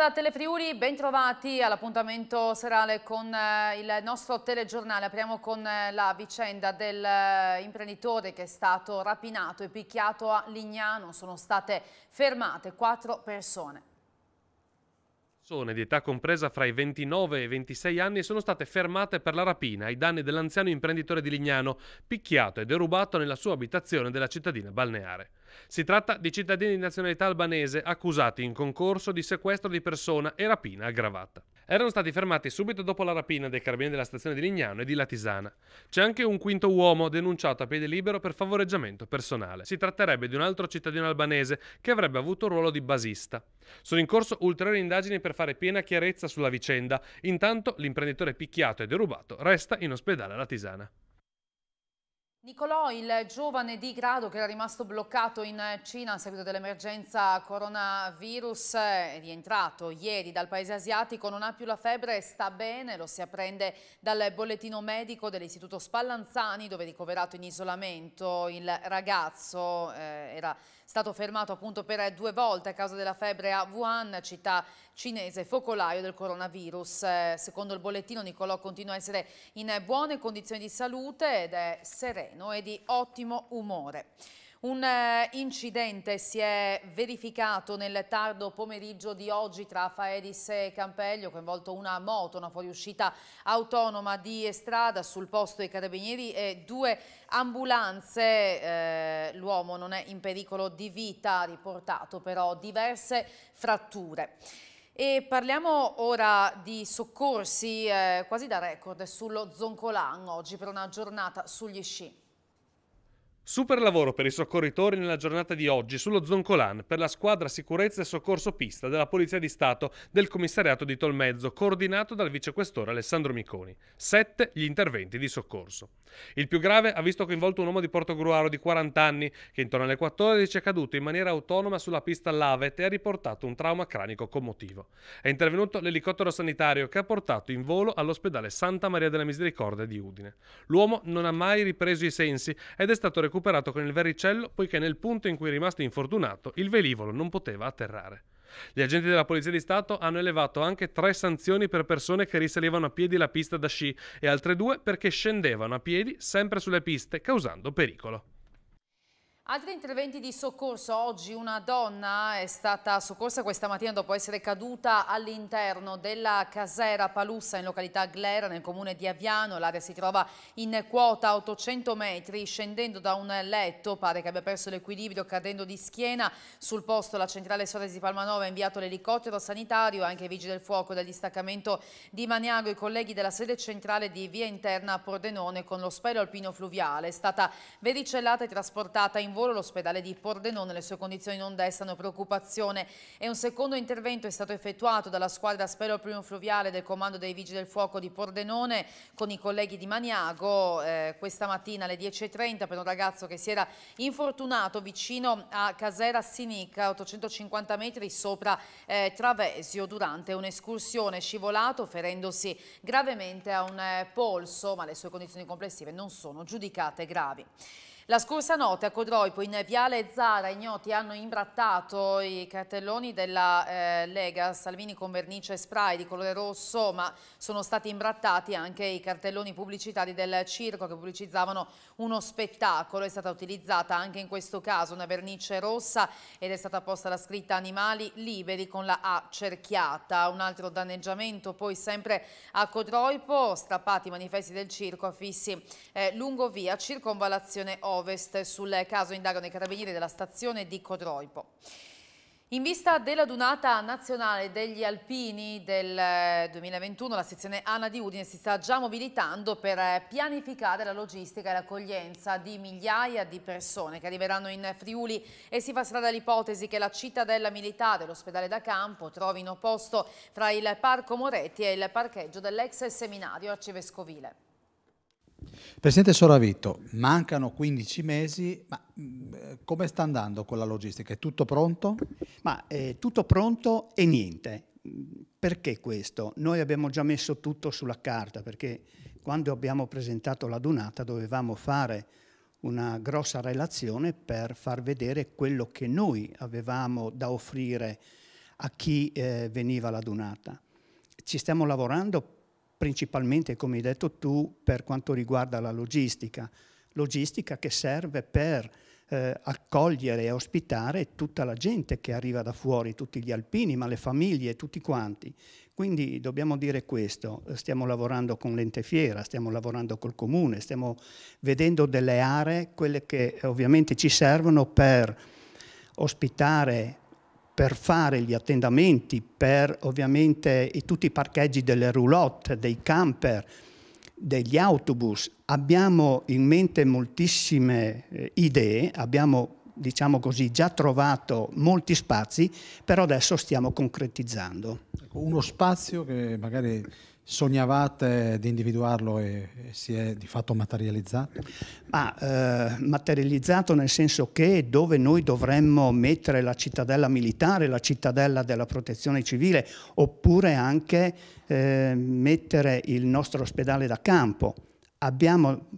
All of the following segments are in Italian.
da Telefriuli, ben trovati all'appuntamento serale con eh, il nostro telegiornale. Apriamo con eh, la vicenda dell'imprenditore eh, che è stato rapinato e picchiato a Lignano. Sono state fermate quattro persone persone di età compresa fra i 29 e i 26 anni sono state fermate per la rapina ai danni dell'anziano imprenditore di Lignano, picchiato e derubato nella sua abitazione della cittadina balneare. Si tratta di cittadini di nazionalità albanese accusati in concorso di sequestro di persona e rapina aggravata. Erano stati fermati subito dopo la rapina dei carabinieri della stazione di Lignano e di Latisana. C'è anche un quinto uomo denunciato a piede libero per favoreggiamento personale. Si tratterebbe di un altro cittadino albanese che avrebbe avuto il ruolo di basista. Sono in corso ulteriori indagini per fare piena chiarezza sulla vicenda. Intanto l'imprenditore picchiato e derubato resta in ospedale a Latisana. Nicolò, il giovane di Grado che era rimasto bloccato in Cina a seguito dell'emergenza coronavirus, è rientrato ieri dal paese asiatico, non ha più la febbre, sta bene, lo si apprende dal bollettino medico dell'istituto Spallanzani dove è ricoverato in isolamento. Il ragazzo eh, era stato fermato appunto per due volte a causa della febbre a Wuhan, città cinese, focolaio del coronavirus. Eh, secondo il bollettino Nicolò continua a essere in buone condizioni di salute ed è sereno e di ottimo umore. Un eh, incidente si è verificato nel tardo pomeriggio di oggi tra Faedis e Campeglio, coinvolto una moto, una fuoriuscita autonoma di strada sul posto dei carabinieri e due ambulanze. Eh, L'uomo non è in pericolo di vita, ha riportato però diverse fratture. E parliamo ora di soccorsi eh, quasi da record sullo Zoncolan oggi per una giornata sugli sci. Super lavoro per i soccorritori nella giornata di oggi sullo Zoncolan per la squadra sicurezza e soccorso pista della Polizia di Stato del commissariato di Tolmezzo, coordinato dal vicequestore Alessandro Miconi. Sette gli interventi di soccorso. Il più grave ha visto coinvolto un uomo di Portogruaro di 40 anni che intorno alle 14 è caduto in maniera autonoma sulla pista Lavet e ha riportato un trauma cranico commotivo. È intervenuto l'elicottero sanitario che ha portato in volo all'ospedale Santa Maria della Misericordia di Udine. L'uomo non ha mai ripreso i sensi ed è stato recuperato recuperato con il verricello poiché nel punto in cui è rimasto infortunato il velivolo non poteva atterrare. Gli agenti della Polizia di Stato hanno elevato anche tre sanzioni per persone che risalivano a piedi la pista da sci e altre due perché scendevano a piedi sempre sulle piste causando pericolo. Altri interventi di soccorso, oggi una donna è stata soccorsa questa mattina dopo essere caduta all'interno della casera Palussa in località Glera nel comune di Aviano, l'area si trova in quota 800 metri, scendendo da un letto pare che abbia perso l'equilibrio cadendo di schiena, sul posto la centrale Soresi Palmanova ha inviato l'elicottero sanitario, anche i vigili del fuoco del distaccamento di Maniago, i colleghi della sede centrale di via interna a Pordenone con lo spello alpino fluviale, è stata vericellata e trasportata in volo lavoro l'ospedale di Pordenone, le sue condizioni non destano preoccupazione e un secondo intervento è stato effettuato dalla squadra Spero Primo Fluviale del Comando dei Vigili del Fuoco di Pordenone con i colleghi di Maniago eh, questa mattina alle 10.30 per un ragazzo che si era infortunato vicino a Casera Sinica, 850 metri sopra eh, Travesio durante un'escursione scivolato ferendosi gravemente a un eh, polso ma le sue condizioni complessive non sono giudicate gravi. La scorsa notte a Codroipo in Viale Zara ignoti hanno imbrattato i cartelloni della eh, Lega Salvini con vernice spray di colore rosso ma sono stati imbrattati anche i cartelloni pubblicitari del circo che pubblicizzavano uno spettacolo. È stata utilizzata anche in questo caso una vernice rossa ed è stata posta la scritta animali liberi con la A cerchiata. Un altro danneggiamento poi sempre a Codroipo, strappati i manifesti del circo affissi eh, lungo via circonvalazione 8 Ovest. Sul caso indagano i carabinieri della stazione di Codroipo. In vista della dunata nazionale degli alpini del 2021, eh, la sezione ANA di Udine si sta già mobilitando per eh, pianificare la logistica e l'accoglienza di migliaia di persone che arriveranno in Friuli e si fa strada l'ipotesi che la cittadella militare e l'ospedale da campo trovino posto fra il Parco Moretti e il parcheggio dell'ex seminario arcivescovile. Presidente Soravito, mancano 15 mesi, ma come sta andando con la logistica? È tutto pronto? Ma è eh, tutto pronto e niente. Perché questo? Noi abbiamo già messo tutto sulla carta, perché quando abbiamo presentato la donata dovevamo fare una grossa relazione per far vedere quello che noi avevamo da offrire a chi eh, veniva la donata. Ci stiamo lavorando principalmente, come hai detto tu, per quanto riguarda la logistica. Logistica che serve per eh, accogliere e ospitare tutta la gente che arriva da fuori, tutti gli alpini, ma le famiglie, tutti quanti. Quindi dobbiamo dire questo, eh, stiamo lavorando con l'ente fiera, stiamo lavorando col comune, stiamo vedendo delle aree, quelle che ovviamente ci servono per ospitare per fare gli attendamenti, per ovviamente tutti i parcheggi delle roulotte, dei camper, degli autobus. Abbiamo in mente moltissime eh, idee, abbiamo diciamo così, già trovato molti spazi, però adesso stiamo concretizzando. Ecco, uno spazio che magari sognavate di individuarlo e, si è di fatto materializzato? Ma, eh, materializzato nel senso che dove noi dovremmo mettere la cittadella militare, la cittadella della protezione civile, oppure anche eh, mettere il nostro ospedale da campo. Abbiamo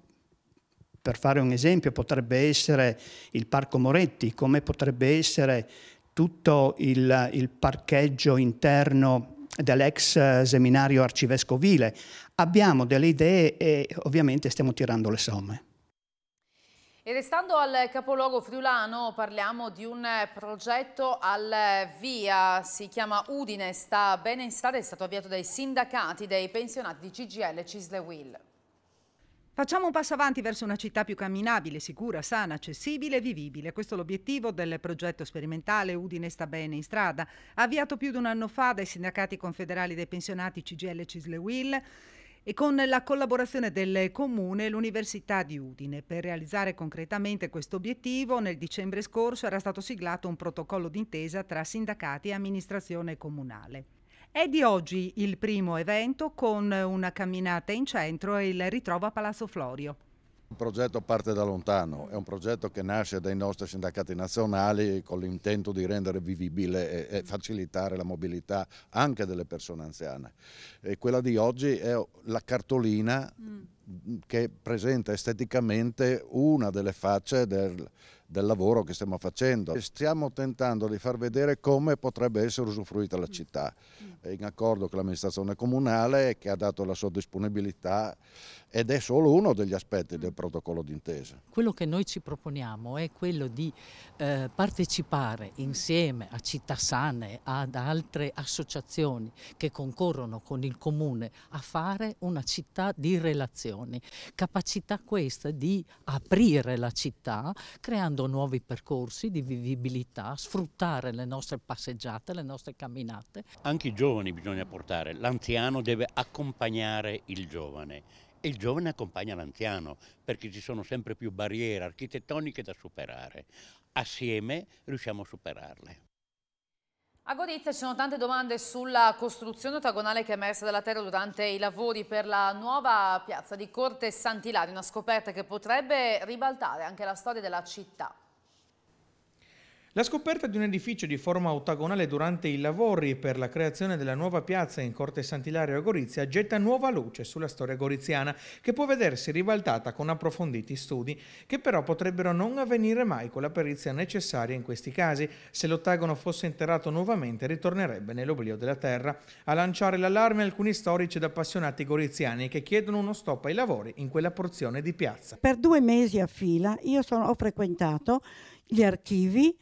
per fare un esempio, potrebbe essere il Parco Moretti, come potrebbe essere tutto il, il parcheggio interno dell'ex eh, seminario arcivescovile. Abbiamo delle idee e ovviamente stiamo tirando le somme. E restando al capoluogo friulano parliamo di un progetto al via, si chiama Udine, sta bene in strada, è stato avviato dai sindacati dei pensionati di CGL Cisle Will. Facciamo un passo avanti verso una città più camminabile, sicura, sana, accessibile e vivibile. Questo è l'obiettivo del progetto sperimentale Udine sta bene in strada, avviato più di un anno fa dai sindacati confederali dei pensionati CGL e Cisle Will e con la collaborazione del Comune e l'Università di Udine. Per realizzare concretamente questo obiettivo, nel dicembre scorso era stato siglato un protocollo d'intesa tra sindacati e amministrazione comunale. È di oggi il primo evento con una camminata in centro e il ritrovo a Palazzo Florio. Un progetto parte da lontano, è un progetto che nasce dai nostri sindacati nazionali con l'intento di rendere vivibile e, facilitare la mobilità anche delle persone anziane. E quella di oggi è la cartolina mm. che presenta esteticamente una delle facce del del lavoro che stiamo facendo. Stiamo tentando di far vedere come potrebbe essere usufruita la città, mm. in accordo con l'amministrazione comunale che ha dato la sua disponibilità ed è solo uno degli aspetti del mm. protocollo d'intesa. Quello che noi ci proponiamo è quello di eh, partecipare mm. insieme a Città Sane, ad altre associazioni che concorrono con il comune a fare una città di relazioni, capacità questa di aprire la città creando creando nuovi percorsi di vivibilità, sfruttare le nostre passeggiate, le nostre camminate. Anche i giovani bisogna portare, l'anziano deve accompagnare il giovane e il giovane accompagna l'anziano perché ci sono sempre più barriere architettoniche da superare. Assieme riusciamo a superarle. A Gorizia ci sono tante domande sulla costruzione ottagonale che è emersa dalla terra durante i lavori per la nuova piazza di Corte Sant'Ilario, una scoperta che potrebbe ribaltare anche la storia della città. La scoperta di un edificio di forma ottagonale durante i lavori per la creazione della nuova piazza in Corte Sant'Ilario a Gorizia getta nuova luce sulla storia goriziana, che può vedersi ribaltata con approfonditi studi, che però potrebbero non avvenire mai con la perizia necessaria in questi casi. Se l'ottagono fosse interrato nuovamente ritornerebbe nell'oblio della terra. A lanciare l'allarme alcuni storici ed appassionati goriziani che chiedono uno stop ai lavori in quella porzione di piazza. Per due mesi a fila io sono, ho frequentato gli archivi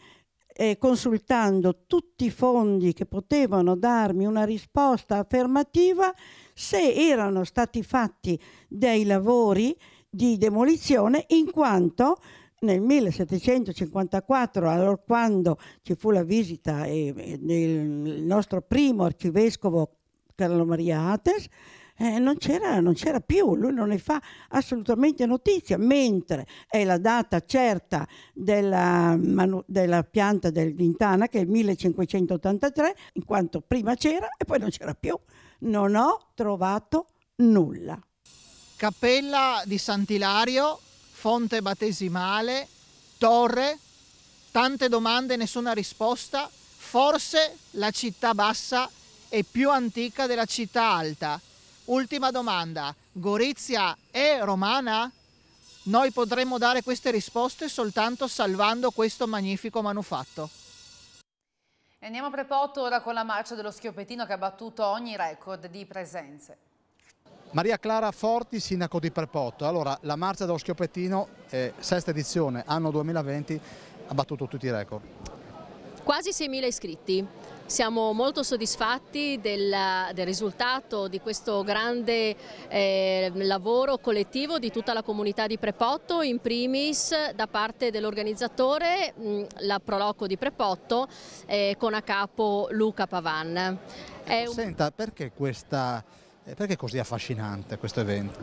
eh, consultando tutti i fondi che potevano darmi una risposta affermativa se erano stati fatti dei lavori di demolizione in quanto nel 1754, allora quando ci fu la visita eh, del nostro primo arcivescovo Carlo Maria Ates, eh, non, c'era, non, c'era, più, lui non ne fa assolutamente notizia, mentre è la data certa della, della pianta del Vintana, che è il 1583, in quanto prima c'era e poi non c'era più. Non ho trovato nulla. Cappella di Sant'Ilario, fonte battesimale, torre, tante domande, nessuna risposta. Forse la città bassa è più antica della città alta. Ultima domanda, Gorizia è romana? Noi potremmo dare queste risposte soltanto salvando questo magnifico manufatto. andiamo a Prepotto ora con la marcia dello schioppettino che ha battuto ogni record di presenze. Maria Clara Forti, sindaco di Prepotto. Allora, la marcia dello schioppettino, eh, sesta edizione, anno 2020, ha battuto tutti i record. Quasi 6.000 iscritti. Siamo molto soddisfatti del, del risultato di questo grande eh, lavoro collettivo di tutta la comunità di Prepotto, in primis da parte dell'organizzatore, mm, la Proloco di Prepotto, eh, con a capo Luca Pavan. È un... Senta, perché questa... Eh, perché è così affascinante questo evento?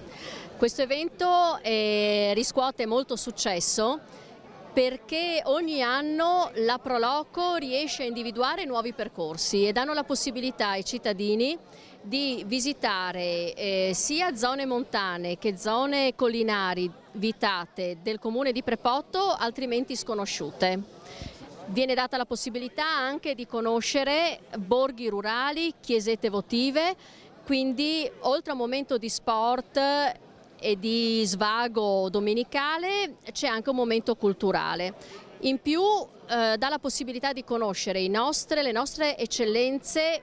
Questo evento eh, riscuote molto successo perché ogni anno la Proloco riesce a individuare nuovi percorsi e danno la possibilità ai cittadini di visitare eh, sia zone montane che zone collinari vitate del comune di Prepotto altrimenti sconosciute. Viene data la possibilità anche di conoscere borghi rurali, chiesette votive, quindi oltre a un momento di sport e di svago domenicale c'è anche un momento culturale. In più eh, dà la possibilità di conoscere nostre, le nostre eccellenze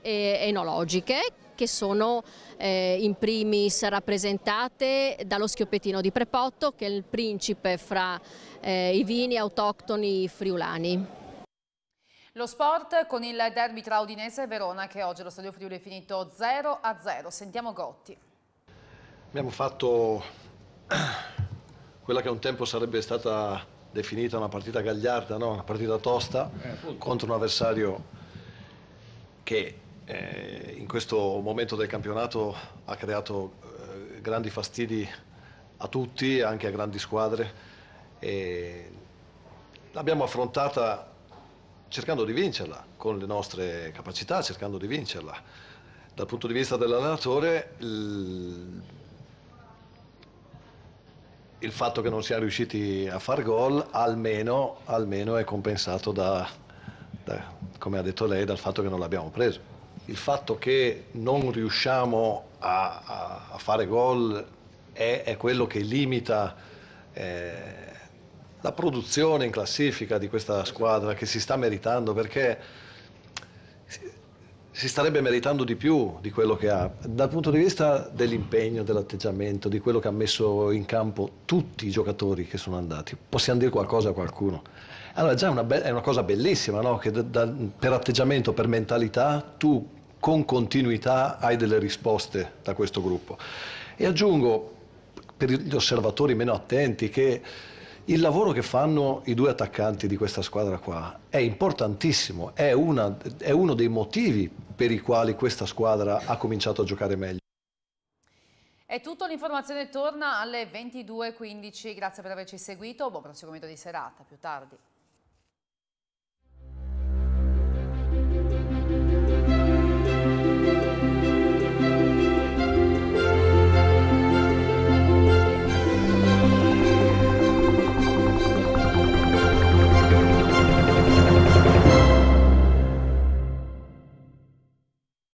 eh, enologiche che sono eh, in primis rappresentate dallo schioppettino di Prepotto che è il principe fra eh, i vini autoctoni friulani. Lo sport con il derby tra Udinese e Verona che oggi lo Stadio Friuli è finito 0-0. a Sentiamo Gotti. Abbiamo fatto quella che un tempo sarebbe stata definita una partita gagliarda, no? una partita tosta, eh, contro un avversario che eh, in questo momento del campionato ha creato eh, grandi fastidi a tutti, anche a grandi squadre. E l'abbiamo affrontata cercando di vincerla, con le nostre capacità, cercando di vincerla. Dal punto di vista dell'allenatore, il il fatto che non siamo riusciti a far gol almeno, almeno è compensato da, da, come ha detto lei, dal fatto che non l'abbiamo preso. Il fatto che non riusciamo a, a, a fare gol è, è, quello che limita eh, la produzione in classifica di questa squadra che si sta meritando perché si starebbe meritando di più di quello che ha. Dal punto di vista dell'impegno, dell'atteggiamento, di quello che ha messo in campo tutti i giocatori che sono andati, possiamo dire qualcosa a qualcuno. Allora già è una, be- è una cosa bellissima, no? che da- da- per atteggiamento, per mentalità, tu con continuità hai delle risposte da questo gruppo. E aggiungo, per gli osservatori meno attenti, che il lavoro che fanno i due attaccanti di questa squadra qua è importantissimo, è, una, è uno dei motivi per i quali questa squadra ha cominciato a giocare meglio. È tutto, l'informazione torna alle 22.15, grazie per averci seguito, buon proseguimento di serata, più tardi.